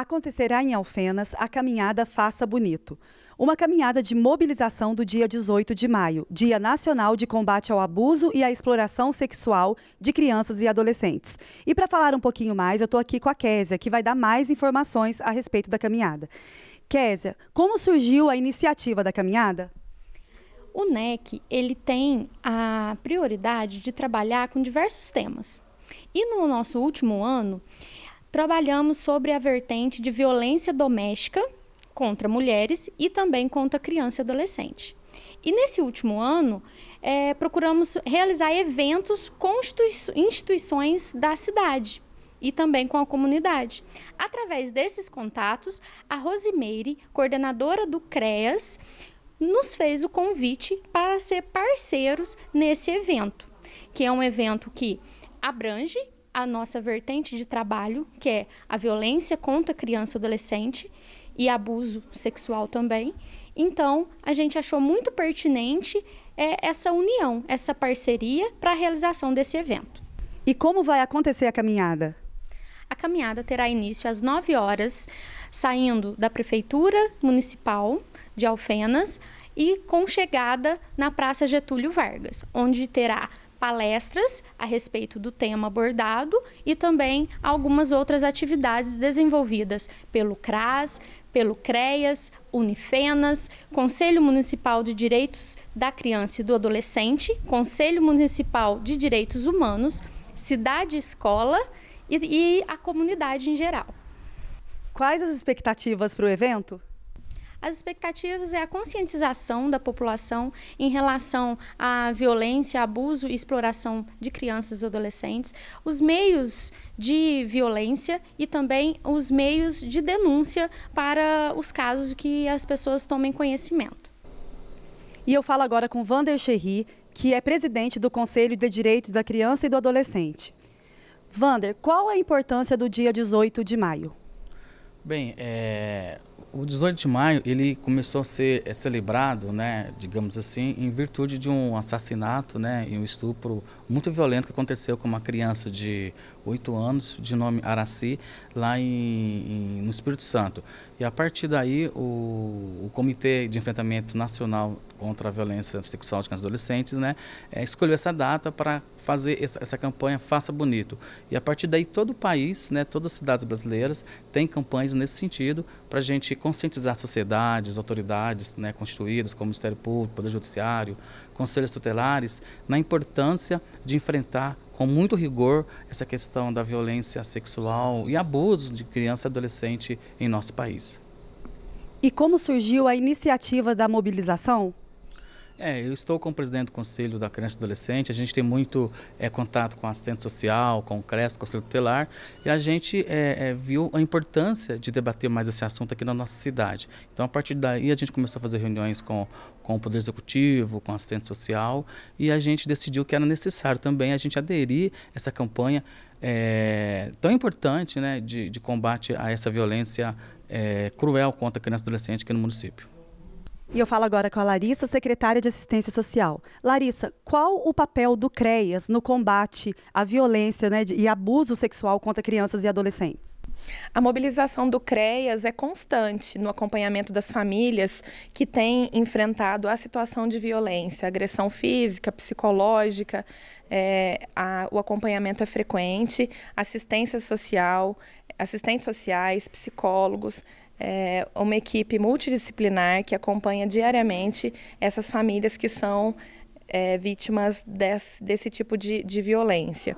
acontecerá em Alfenas a caminhada Faça Bonito. Uma caminhada de mobilização do dia 18 de maio, Dia Nacional de Combate ao Abuso e à Exploração Sexual de Crianças e Adolescentes. E para falar um pouquinho mais, eu estou aqui com a Késia, que vai dar mais informações a respeito da caminhada. Késia, como surgiu a iniciativa da caminhada? O NEC, ele tem a prioridade de trabalhar com diversos temas. E no nosso último ano, Trabalhamos sobre a vertente de violência doméstica contra mulheres e também contra criança e adolescente. E nesse último ano, é, procuramos realizar eventos com instituições da cidade e também com a comunidade. Através desses contatos, a Rosimeire, coordenadora do CREAS, nos fez o convite para ser parceiros nesse evento, que é um evento que abrange a nossa vertente de trabalho, que é a violência contra criança e adolescente e abuso sexual também. Então, a gente achou muito pertinente é, essa união, essa parceria para a realização desse evento. E como vai acontecer a caminhada? A caminhada terá início às 9 horas, saindo da Prefeitura Municipal de Alfenas e com chegada na Praça Getúlio Vargas, onde terá palestras a respeito do tema abordado e também algumas outras atividades desenvolvidas pelo CRAS, pelo CREAS, Unifenas, Conselho Municipal de Direitos da Criança e do Adolescente, Conselho Municipal de Direitos Humanos, Cidade Escola e, e a comunidade em geral. Quais as expectativas para o evento? As expectativas é a conscientização da população em relação à violência, abuso e exploração de crianças e adolescentes, os meios de violência e também os meios de denúncia para os casos que as pessoas tomem conhecimento. E eu falo agora com Vander Cherry, que é presidente do Conselho de Direitos da Criança e do Adolescente. Vander, qual a importância do dia 18 de maio? Bem, é, o 18 de maio ele começou a ser é, celebrado, né, digamos assim, em virtude de um assassinato, né, e um estupro muito violento que aconteceu com uma criança de 8 anos, de nome Araci, lá em, em no Espírito Santo. E a partir daí, o, o, Comitê de Enfrentamento Nacional contra a Violência Sexual de Crianças e Adolescentes, né, é, escolheu essa data para fazer essa, essa, campanha Faça Bonito. E a partir daí, todo o país, né, todas as cidades brasileiras têm campanhas nesse sentido para a gente conscientizar sociedades, autoridades né, constituídas, como Ministério Público, Poder Judiciário, conselhos tutelares, na importância de enfrentar com muito rigor essa questão da violência sexual e abuso de criança e adolescente em nosso país. E como surgiu a iniciativa da mobilização? É, eu estou como presidente do Conselho da Criança e Adolescente, a gente tem muito é, contato com assistente social, com o CRES, Conselho Tutelar, e a gente é, é, viu a importância de debater mais esse assunto aqui na nossa cidade. Então, a partir daí, a gente começou a fazer reuniões com, com o Poder Executivo, com assistente social, e a gente decidiu que era necessário também a gente aderir essa campanha é, tão importante né, de, de combate a essa violência é, cruel contra a criança e adolescente aqui no município. E eu falo agora com a Larissa, secretária de Assistência Social. Larissa, qual o papel do CREAS no combate à violência né, e abuso sexual contra crianças e adolescentes? A mobilização do CREAS é constante no acompanhamento das famílias que têm enfrentado a situação de violência, agressão física, psicológica. É, a, o acompanhamento é frequente, assistência social, assistentes sociais, psicólogos é, uma equipe multidisciplinar que acompanha diariamente essas famílias que são é, vítimas desse, desse tipo de, de violência.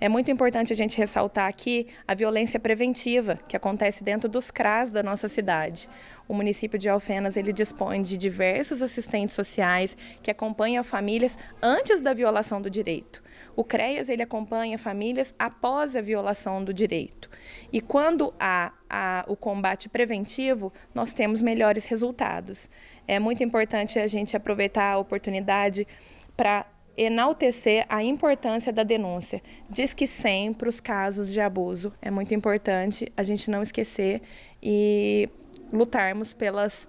É muito importante a gente ressaltar aqui a violência preventiva que acontece dentro dos CRAS da nossa cidade. O município de Alfenas ele dispõe de diversos assistentes sociais que acompanham famílias antes da violação do direito. O CREAS ele acompanha famílias após a violação do direito. E quando há a, o combate preventivo, nós temos melhores resultados. É muito importante a gente aproveitar a oportunidade para enaltecer a importância da denúncia. Diz que sempre, os casos de abuso. É muito importante a gente não esquecer e lutarmos pelas,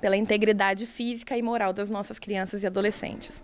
pela integridade física e moral das nossas crianças e adolescentes.